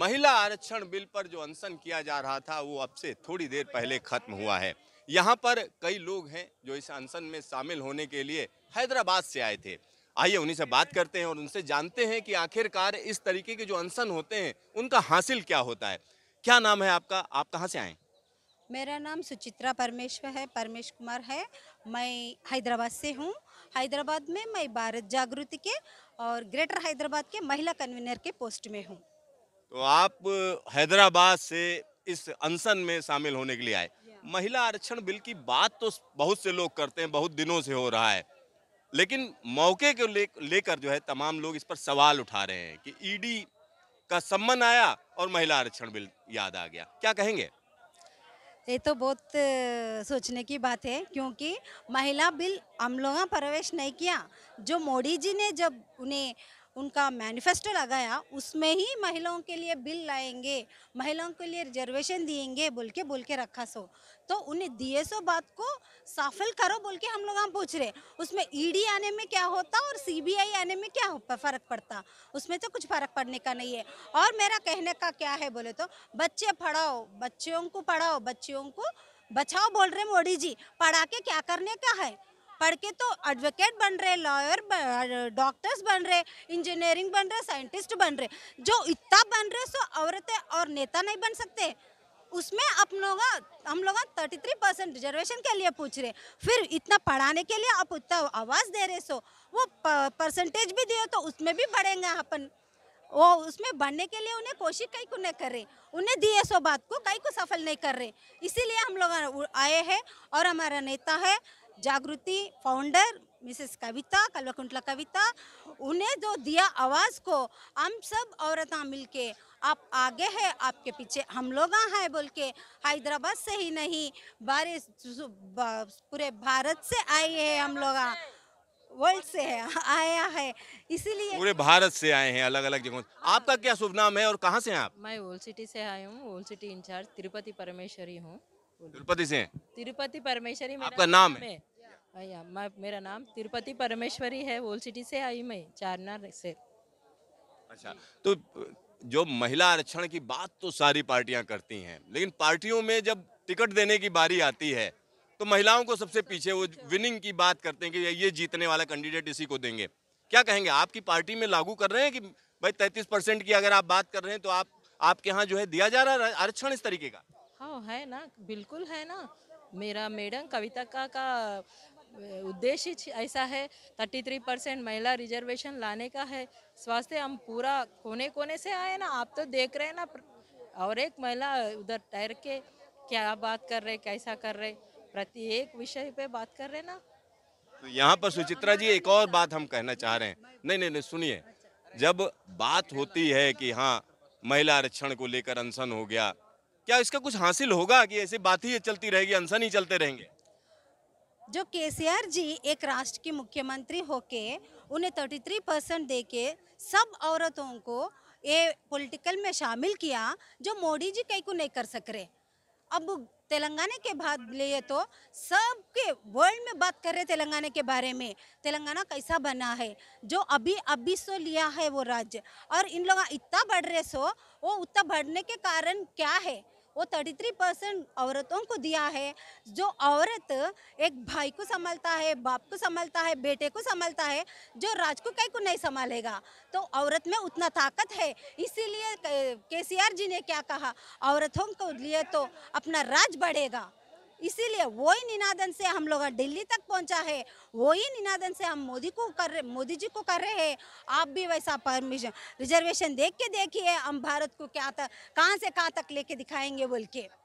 महिला आरक्षण बिल पर जो अनशन किया जा रहा था वो अब से थोड़ी देर पहले खत्म हुआ है यहाँ पर कई लोग हैं जो इस अनशन में शामिल होने के लिए हैदराबाद से आए थे आइए उन्हीं से बात करते हैं और उनसे जानते हैं कि आखिरकार इस तरीके के जो अनशन होते हैं उनका हासिल क्या होता है क्या नाम है आपका आप कहाँ से आए मेरा नाम सुचित्रा परमेश्वर है परमेश कुमार है मैं हैदराबाद से हूँ हैदराबाद में मैं भारत जागृति के और ग्रेटर हैदराबाद के महिला कन्वीनर के पोस्ट में हूँ तो आप हैदराबाद से इस अनशन में शामिल होने के लिए आए महिला आरक्षण बिल की बात तो बहुत से लोग करते हैं बहुत दिनों से हो रहा है लेकिन मौके को लेकर ले जो है तमाम लोग इस पर सवाल उठा रहे हैं कि ईडी का सम्मन आया और महिला आरक्षण बिल याद आ गया क्या कहेंगे ये तो बहुत सोचने की बात है क्योंकि महिला बिल हम लोगों प्रवेश नहीं किया जो मोदी जी ने जब उन्हें उनका मैनिफेस्टो लगाया उसमें ही महिलाओं के लिए बिल लाएंगे महिलाओं के लिए रिजर्वेशन देंगे बोल के बोल के रखा सो तो उन्हें दिए सो बात को सफल करो बोल के हम लोग हम पूछ रहे उसमें ईडी e आने में क्या होता और सीबीआई आने में क्या फ़र्क पड़ता उसमें तो कुछ फ़र्क पड़ने का नहीं है और मेरा कहने का क्या है बोले तो बच्चे पढ़ाओ बच्चों को पढ़ाओ बच्चियों को बचाओ बोल रहे मोदी जी पढ़ा के क्या करने का है पढ़ के तो एडवोकेट बन रहे लॉयर डॉक्टर्स बन रहे इंजीनियरिंग बन रहे साइंटिस्ट बन रहे जो इतना बन रहे सो औरतें और नेता नहीं बन सकते उसमें अपन लोग हम लोग थर्टी थ्री परसेंट रिजर्वेशन के लिए पूछ रहे फिर इतना पढ़ाने के लिए आप उतना आवाज़ दे रहे सो वो परसेंटेज भी दिए तो उसमें भी बढ़ेंगे अपन वो उसमें बढ़ने के लिए उन्हें कोशिश कहीं को नहीं कर रहे उन्हें दिए सो बात को कहीं को सफल नहीं कर रहे इसीलिए हम लोग आए हैं और हमारा नेता है जागृति फाउंडर मिसेस कविता कलवाकुंटला कविता उन्हें जो दिया आवाज़ को हम सब औरतें मिलके आप आगे है आपके पीछे हम लोग हैं बोल के हैदराबाद से ही नहीं बारे पूरे भारत से आए हैं हम लोग वर्ल्ड से है, आया है इसीलिए पूरे भारत से आए हैं अलग अलग जगहों हाँ। आपका क्या शुभ नाम है और कहाँ से हैं आप मैं ओल्ड सिटी से आई हूँ old city incharge Tirupati Parameshwari हूँ तिरुपति से तिरुपति परमेश्वरी आपका नाम है भैया हाँ, मैं मेरा नाम तिरुपति परमेश्वरी है ओल्ड सिटी से आई मैं चारनार से अच्छा तो जो महिला आरक्षण की बात तो सारी पार्टियां करती हैं लेकिन पार्टियों में जब टिकट देने की बारी आती है तो महिलाओं को सबसे पीछे वो विनिंग की बात करते हैं कि ये जीतने वाला कैंडिडेट इसी को देंगे क्या कहेंगे आपकी पार्टी में लागू कर रहे हैं कि भाई तैंतीस परसेंट की अगर आप बात कर रहे हैं तो आप आपके यहाँ जो है दिया जा रहा है आरक्षण इस तरीके का हाँ है ना बिल्कुल है ना मेरा मैडम कविता का का उद्देश्य ऐसा है 33 परसेंट महिला रिजर्वेशन लाने का है स्वास्थ्य हम पूरा कोने कोने से आए ना आप तो देख रहे हैं ना और एक महिला उधर तैर के क्या बात कर रहे कैसा कर रहे प्रति एक विषय पे बात कर रहे ना तो यहाँ पर सुचित्रा जी एक और बात हम कहना चाह रहे हैं नहीं नहीं नहीं सुनिए जब बात होती है कि हाँ महिला आरक्षण को लेकर अनशन हो गया क्या इसका कुछ हासिल होगा कि ऐसी बात ही चलती रहेगी अनसन ही चलते रहेंगे जो केसीआर जी एक राष्ट्र के मुख्यमंत्री होके उन्हें 33 परसेंट दे के सब औरतों को ये पॉलिटिकल में शामिल किया जो मोदी जी कहीं को नहीं कर सक रहे अब तेलंगाना के बाद लिए तो सबके वर्ल्ड में बात कर रहे तेलंगाना के बारे में तेलंगाना कैसा बना है जो अभी अभी सो लिया है वो राज्य और इन लोग इतना बढ़ रहे सो वो उतना बढ़ने के कारण क्या है वो 33 परसेंट औरतों को दिया है जो औरत एक भाई को संभालता है बाप को संभालता है बेटे को संभालता है जो राज को कहीं को नहीं संभालेगा तो औरत में उतना ताकत है इसीलिए के जी ने क्या कहा औरतों को लिए तो अपना राज बढ़ेगा इसीलिए वही निनादन से हम लोग दिल्ली तक पहुंचा है वही निनादन से हम मोदी को कर रहे मोदी जी को कर रहे हैं आप भी वैसा परमिशन रिजर्वेशन देख के देखिए हम भारत को क्या तक कहाँ से कहाँ तक लेके दिखाएंगे बोल के